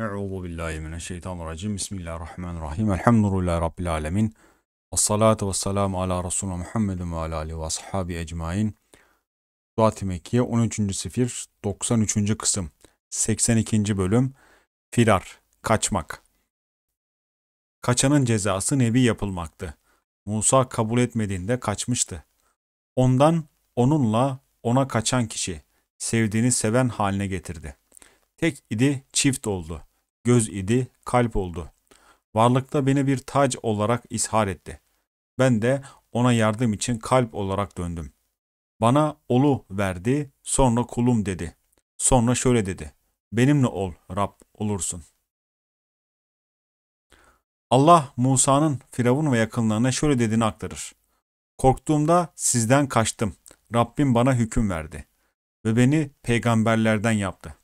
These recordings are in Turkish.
Euzu billahi mineşşeytanirracim. Bismillahirrahmanirrahim. Elhamdülillahi rabbil alamin. Ves salatu vesselamu ala Resulü Muhammedin ve ala alihi ve ashabi ecmaîn. Suat-ı Mekkiye 13. sefir 93. kısım 82. bölüm Firar, kaçmak. Kaçanın cezası nebi yapılmaktı. Musa kabul etmediğinde kaçmıştı. Ondan, onunla, ona kaçan kişi sevdiğini seven haline getirdi. Tek idi, çift oldu göz idi, kalp oldu. Varlıkta beni bir tac olarak ishar etti. Ben de ona yardım için kalp olarak döndüm. Bana olu verdi, sonra kulum dedi. Sonra şöyle dedi. Benimle ol Rab olursun. Allah Musa'nın Firavun ve yakınlarına şöyle dediğini aktarır. Korktuğumda sizden kaçtım. Rabbim bana hüküm verdi ve beni peygamberlerden yaptı.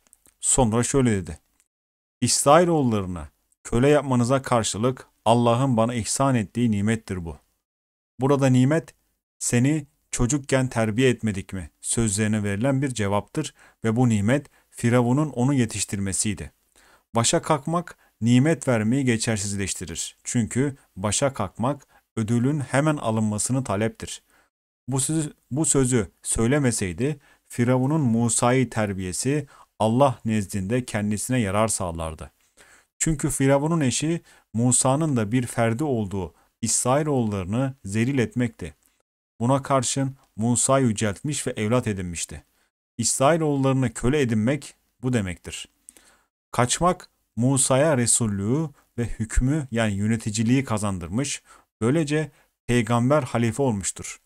Sonra şöyle dedi. İsrailoğullarını köle yapmanıza karşılık Allah'ın bana ihsan ettiği nimettir bu. Burada nimet seni çocukken terbiye etmedik mi sözlerine verilen bir cevaptır ve bu nimet Firavun'un onu yetiştirmesiydi. Başa kalkmak nimet vermeyi geçersizleştirir. Çünkü başa kalkmak ödülün hemen alınmasını taleptir. Bu sözü, bu sözü söylemeseydi Firavun'un Musa'yı terbiyesi Allah nezdinde kendisine yarar sağlardı. Çünkü Firavun'un eşi Musa'nın da bir ferdi olduğu İsrailoğullarını zelil etmekti. Buna karşın Musa yüceltmiş ve evlat edinmişti. İsrailoğullarını köle edinmek bu demektir. Kaçmak Musa'ya Resullüğü ve hükmü yani yöneticiliği kazandırmış, böylece peygamber halife olmuştur.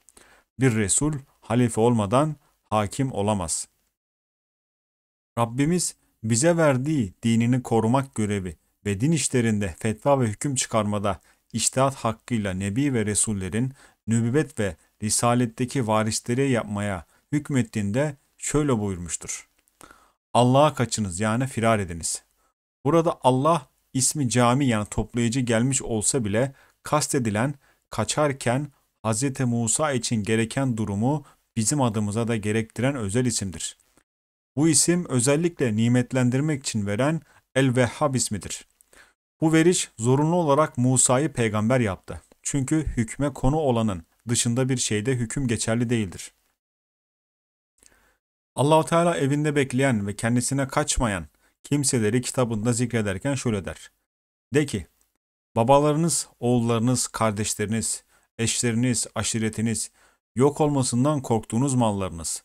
Bir Resul halife olmadan hakim olamaz.'' Rabbimiz bize verdiği dinini korumak görevi ve din işlerinde fetva ve hüküm çıkarmada iştihat hakkıyla nebi ve resullerin nübüvvet ve risaletteki varisleri yapmaya hükmettiğinde şöyle buyurmuştur. Allah'a kaçınız yani firar ediniz. Burada Allah ismi cami yani toplayıcı gelmiş olsa bile kastedilen kaçarken Hz. Musa için gereken durumu bizim adımıza da gerektiren özel isimdir. Bu isim özellikle nimetlendirmek için veren El-Vehhab ismidir. Bu veriş zorunlu olarak Musa'yı peygamber yaptı. Çünkü hükme konu olanın dışında bir şeyde hüküm geçerli değildir. Allahu Teala evinde bekleyen ve kendisine kaçmayan kimseleri kitabında zikrederken şöyle der. De ki, babalarınız, oğullarınız, kardeşleriniz, eşleriniz, aşiretiniz, yok olmasından korktuğunuz mallarınız,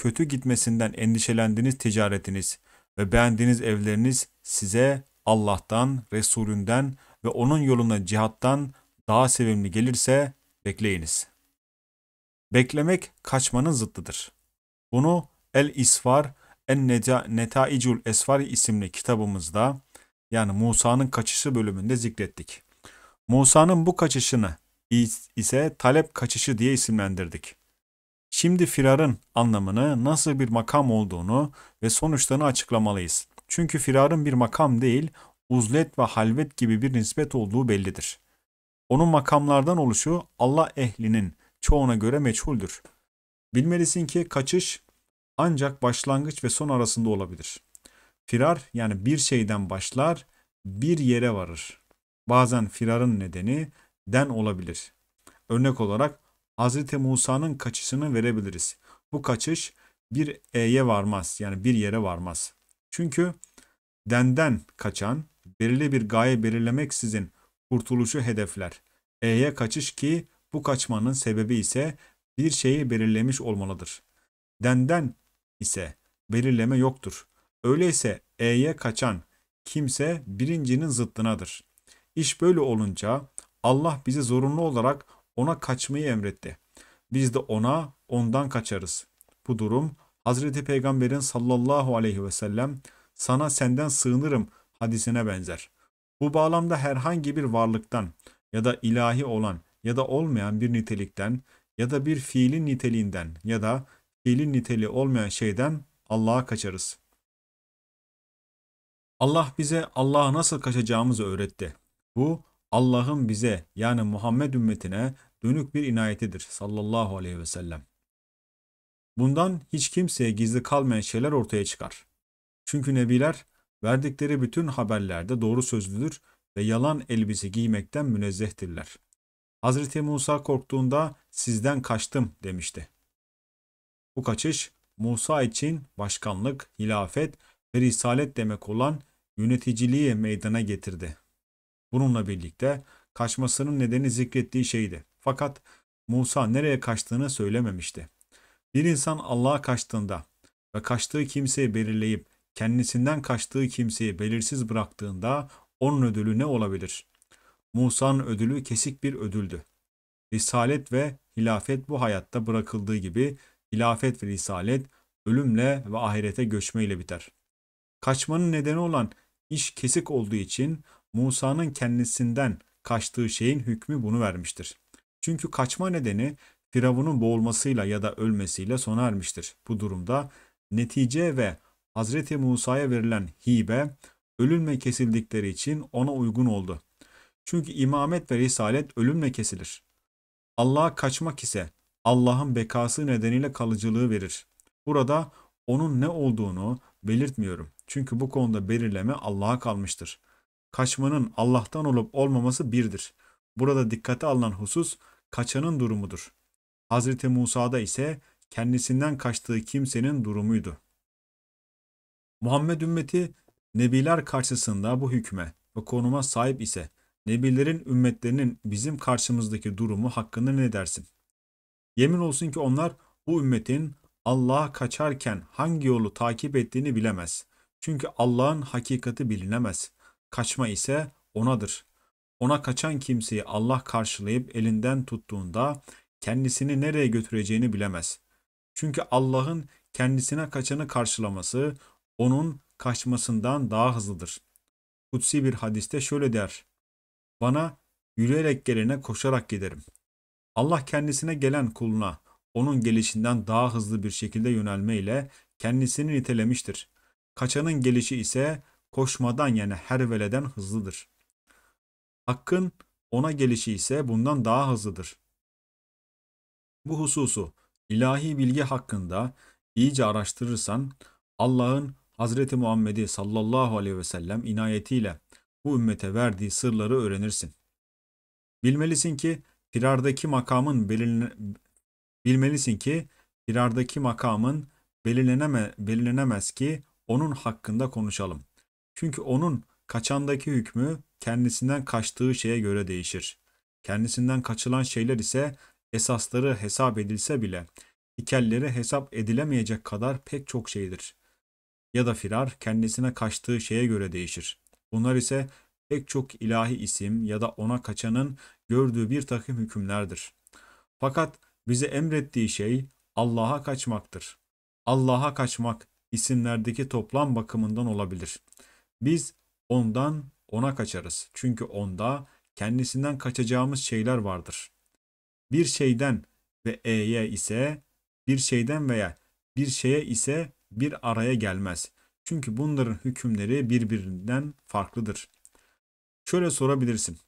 kötü gitmesinden endişelendiğiniz ticaretiniz ve beğendiğiniz evleriniz size Allah'tan, Resulünden ve onun yoluna cihattan daha sevimli gelirse bekleyiniz. Beklemek kaçmanın zıttıdır. Bunu El İsfar En Netaicul Esfar isimli kitabımızda yani Musa'nın kaçışı bölümünde zikrettik. Musa'nın bu kaçışını ise talep kaçışı diye isimlendirdik. Şimdi firarın anlamını, nasıl bir makam olduğunu ve sonuçlarını açıklamalıyız. Çünkü firarın bir makam değil, uzlet ve halvet gibi bir nispet olduğu bellidir. Onun makamlardan oluşu Allah ehlinin çoğuna göre meçhuldür. Bilmelisin ki kaçış ancak başlangıç ve son arasında olabilir. Firar yani bir şeyden başlar, bir yere varır. Bazen firarın nedeni den olabilir. Örnek olarak Hz. Musa'nın kaçışını verebiliriz. Bu kaçış bir E'ye varmaz yani bir yere varmaz. Çünkü denden kaçan belirli bir gaye belirlemeksizin kurtuluşu hedefler. E'ye kaçış ki bu kaçmanın sebebi ise bir şeyi belirlemiş olmalıdır. Denden ise belirleme yoktur. Öyleyse E'ye kaçan kimse birincinin zıttınadır. İş böyle olunca Allah bizi zorunlu olarak ona kaçmayı emretti. Biz de ona ondan kaçarız. Bu durum Hazreti Peygamber'in sallallahu aleyhi ve sellem sana senden sığınırım hadisine benzer. Bu bağlamda herhangi bir varlıktan ya da ilahi olan ya da olmayan bir nitelikten ya da bir fiilin niteliğinden ya da fiilin niteliği olmayan şeyden Allah'a kaçarız. Allah bize Allah'a nasıl kaçacağımızı öğretti. Bu Allah'ın bize yani Muhammed ümmetine dönük bir inayetidir sallallahu aleyhi ve sellem. Bundan hiç kimseye gizli kalmayan şeyler ortaya çıkar. Çünkü nebiler verdikleri bütün haberlerde doğru sözlüdür ve yalan elbise giymekten münezzehtirler. Hz. Musa korktuğunda sizden kaçtım demişti. Bu kaçış Musa için başkanlık, hilafet ve risalet demek olan yöneticiliği meydana getirdi. Bununla birlikte kaçmasının nedeni zikrettiği şeydi. Fakat Musa nereye kaçtığını söylememişti. Bir insan Allah'a kaçtığında ve kaçtığı kimseyi belirleyip kendisinden kaçtığı kimseyi belirsiz bıraktığında onun ödülü ne olabilir? Musa'nın ödülü kesik bir ödüldü. Risalet ve hilafet bu hayatta bırakıldığı gibi hilafet ve risalet ölümle ve ahirete göçmeyle biter. Kaçmanın nedeni olan iş kesik olduğu için Musa'nın kendisinden kaçtığı şeyin hükmü bunu vermiştir. Çünkü kaçma nedeni Firavun'un boğulmasıyla ya da ölmesiyle sona ermiştir. Bu durumda netice ve Hazreti Musa'ya verilen hibe ölümle kesildikleri için ona uygun oldu. Çünkü imamet ve risalet ölümle kesilir. Allah'a kaçmak ise Allah'ın bekası nedeniyle kalıcılığı verir. Burada onun ne olduğunu belirtmiyorum. Çünkü bu konuda belirleme Allah'a kalmıştır. Kaçmanın Allah'tan olup olmaması birdir. Burada dikkate alınan husus kaçanın durumudur. Hz. Musa'da ise kendisinden kaçtığı kimsenin durumuydu. Muhammed ümmeti nebiler karşısında bu hükme ve konuma sahip ise nebilerin ümmetlerinin bizim karşımızdaki durumu hakkında ne dersin? Yemin olsun ki onlar bu ümmetin Allah'a kaçarken hangi yolu takip ettiğini bilemez. Çünkü Allah'ın hakikati bilinemez. Kaçma ise onadır. Ona kaçan kimseyi Allah karşılayıp elinden tuttuğunda kendisini nereye götüreceğini bilemez. Çünkü Allah'ın kendisine kaçanı karşılaması onun kaçmasından daha hızlıdır. Kutsi bir hadiste şöyle der. Bana yürüyerek gelene koşarak giderim. Allah kendisine gelen kuluna onun gelişinden daha hızlı bir şekilde yönelmeyle kendisini nitelemiştir. Kaçanın gelişi ise koşmadan yani herveleden hızlıdır. Hakkın ona gelişi ise bundan daha hızlıdır. Bu hususu ilahi bilgi hakkında iyice araştırırsan Allah'ın Hazreti Muhammed'i sallallahu aleyhi ve sellem inayetiyle bu ümmete verdiği sırları öğrenirsin. Bilmelisin ki firardaki makamın belirlene, bilmelisin ki firardaki makamın belirleneme, belirlenemez ki onun hakkında konuşalım. Çünkü onun kaçandaki hükmü kendisinden kaçtığı şeye göre değişir. Kendisinden kaçılan şeyler ise esasları hesap edilse bile hikelleri hesap edilemeyecek kadar pek çok şeydir. Ya da firar kendisine kaçtığı şeye göre değişir. Bunlar ise pek çok ilahi isim ya da ona kaçanın gördüğü bir takım hükümlerdir. Fakat bize emrettiği şey Allah'a kaçmaktır. Allah'a kaçmak isimlerdeki toplam bakımından olabilir. Biz ondan ona kaçarız. Çünkü onda kendisinden kaçacağımız şeyler vardır. Bir şeyden ve e'ye ise bir şeyden veya bir şeye ise bir araya gelmez. Çünkü bunların hükümleri birbirinden farklıdır. Şöyle sorabilirsin.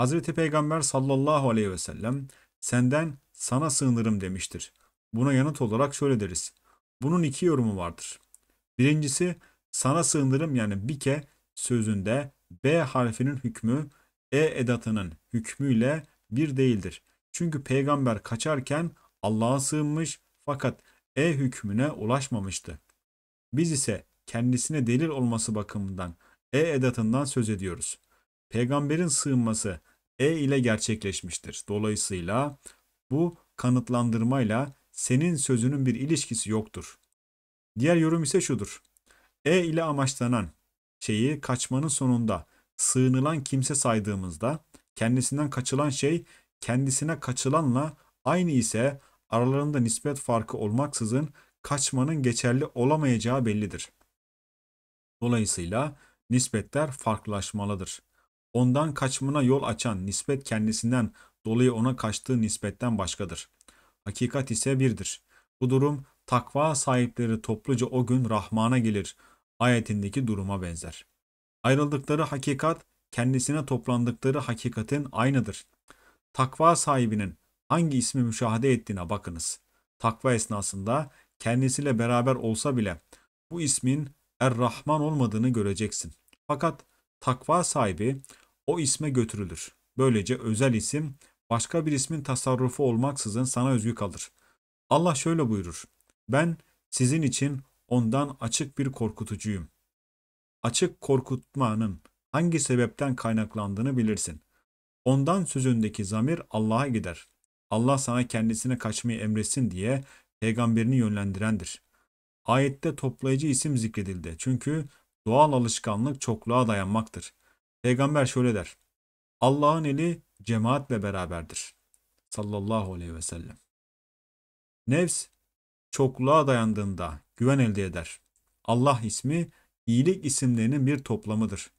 Hz. Peygamber sallallahu aleyhi ve sellem senden sana sığınırım demiştir. Buna yanıt olarak şöyle deriz. Bunun iki yorumu vardır. Birincisi sana sığınırım yani bike sözünde B harfinin hükmü E edatının hükmüyle bir değildir. Çünkü peygamber kaçarken Allah'a sığınmış fakat E hükmüne ulaşmamıştı. Biz ise kendisine delil olması bakımından E edatından söz ediyoruz. Peygamberin sığınması E ile gerçekleşmiştir. Dolayısıyla bu kanıtlandırmayla senin sözünün bir ilişkisi yoktur. Diğer yorum ise şudur. E ile amaçlanan şeyi kaçmanın sonunda sığınılan kimse saydığımızda kendisinden kaçılan şey kendisine kaçılanla aynı ise aralarında nispet farkı olmaksızın kaçmanın geçerli olamayacağı bellidir. Dolayısıyla nispetler farklılaşmalıdır. Ondan kaçmına yol açan nispet kendisinden dolayı ona kaçtığı nispetten başkadır.'' Hakikat ise birdir. Bu durum takva sahipleri topluca o gün Rahman'a gelir ayetindeki duruma benzer. Ayrıldıkları hakikat kendisine toplandıkları hakikatin aynıdır. Takva sahibinin hangi ismi müşahede ettiğine bakınız. Takva esnasında kendisiyle beraber olsa bile bu ismin Er-Rahman olmadığını göreceksin. Fakat takva sahibi o isme götürülür. Böylece özel isim başka bir ismin tasarrufu olmaksızın sana özgü kalır. Allah şöyle buyurur. Ben sizin için ondan açık bir korkutucuyum. Açık korkutmanın hangi sebepten kaynaklandığını bilirsin. Ondan sözündeki zamir Allah'a gider. Allah sana kendisine kaçmayı emretsin diye peygamberini yönlendirendir. Ayette toplayıcı isim zikredildi. Çünkü doğal alışkanlık çokluğa dayanmaktır. Peygamber şöyle der. Allah'ın eli cemaatle beraberdir. Sallallahu aleyhi ve sellem. Nefs çokluğa dayandığında güven elde eder. Allah ismi iyilik isimlerinin bir toplamıdır.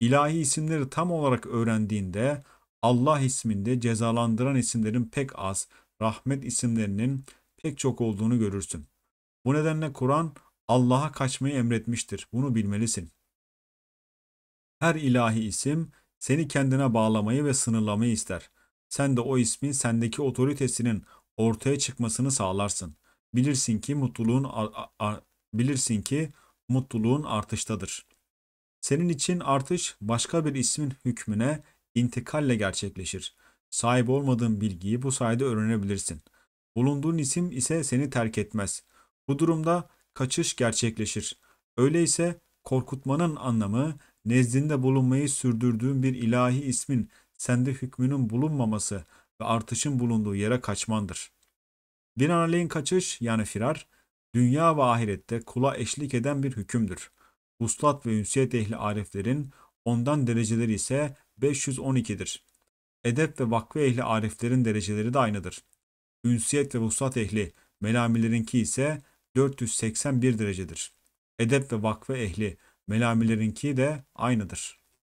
İlahi isimleri tam olarak öğrendiğinde Allah isminde cezalandıran isimlerin pek az, rahmet isimlerinin pek çok olduğunu görürsün. Bu nedenle Kur'an Allah'a kaçmayı emretmiştir. Bunu bilmelisin. Her ilahi isim seni kendine bağlamayı ve sınırlamayı ister. Sen de o ismin sendeki otoritesinin ortaya çıkmasını sağlarsın. Bilirsin ki mutluluğun bilirsin ki mutluluğun artıştadır. Senin için artış başka bir ismin hükmüne intikalle gerçekleşir. Sahip olmadığın bilgiyi bu sayede öğrenebilirsin. Bulunduğun isim ise seni terk etmez. Bu durumda kaçış gerçekleşir. Öyleyse korkutmanın anlamı nezdinde bulunmayı sürdürdüğün bir ilahi ismin sende hükmünün bulunmaması ve artışın bulunduğu yere kaçmandır. Binaenaleyhin kaçış yani firar, dünya ve ahirette kula eşlik eden bir hükümdür. Vuslat ve ünsiyet ehli ariflerin ondan dereceleri ise 512'dir. Edep ve vakve ehli ariflerin dereceleri de aynıdır. Ünsiyet ve vuslat ehli melamilerinki ise 481 derecedir. Edep ve vakve ehli Melamilerinki de aynıdır.